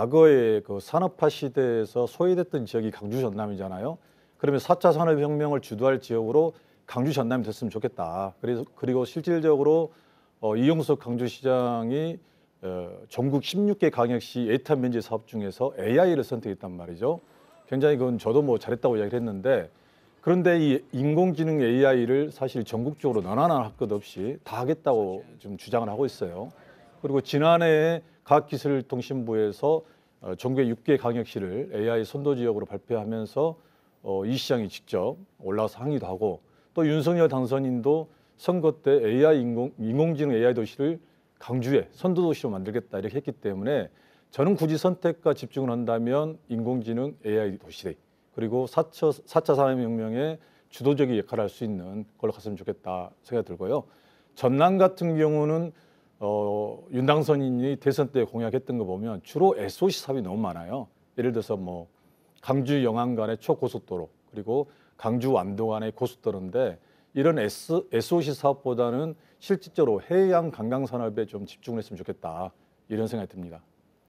과거의 그 산업화 시대에서 소외됐던 지역이 강주 전남이잖아요. 그러면 4차 산업혁명을 주도할 지역으로 강주 전남이 됐으면 좋겠다. 그래서 그리고 실질적으로 어, 이용석 강주시장이 어, 전국 16개 광역시 에탄 면제 사업 중에서 AI를 선택했단 말이죠. 굉장히 그건 저도 뭐 잘했다고 이야기를 했는데 그런데 이 인공지능 AI를 사실 전국적으로 너나나 할 것 없이 다 하겠다고 지금 주장을 하고 있어요. 그리고 지난해 과학기술통신부에서 전국의 6개 강역시를 AI 선도 지역으로 발표하면서 어, 이 시장이 직접 올라와서 항의도 하고 또 윤석열 당선인도 선거 때 AI 인공, 인공지능 AI 도시를 강주에 선도 도시로 만들겠다 이렇게 했기 때문에 저는 굳이 선택과 집중을 한다면 인공지능 AI 도시대 그리고 4차, 4차 산업혁명의 주도적인 역할을 할 수 있는 걸로 갔으면 좋겠다 생각이 들고요. 전남 같은 경우는 어, 윤당선인이 대선 때 공약했던 거 보면 주로 SOC 사업이 너무 많아요. 예를 들어서 뭐 강주 영안 간의 초고속도로 그리고 강주 완도 간의 고속도로인데 이런 S, SOC 사업보다는 실질적으로 해양 관광 산업에 좀 집중을 했으면 좋겠다 이런 생각이 듭니다.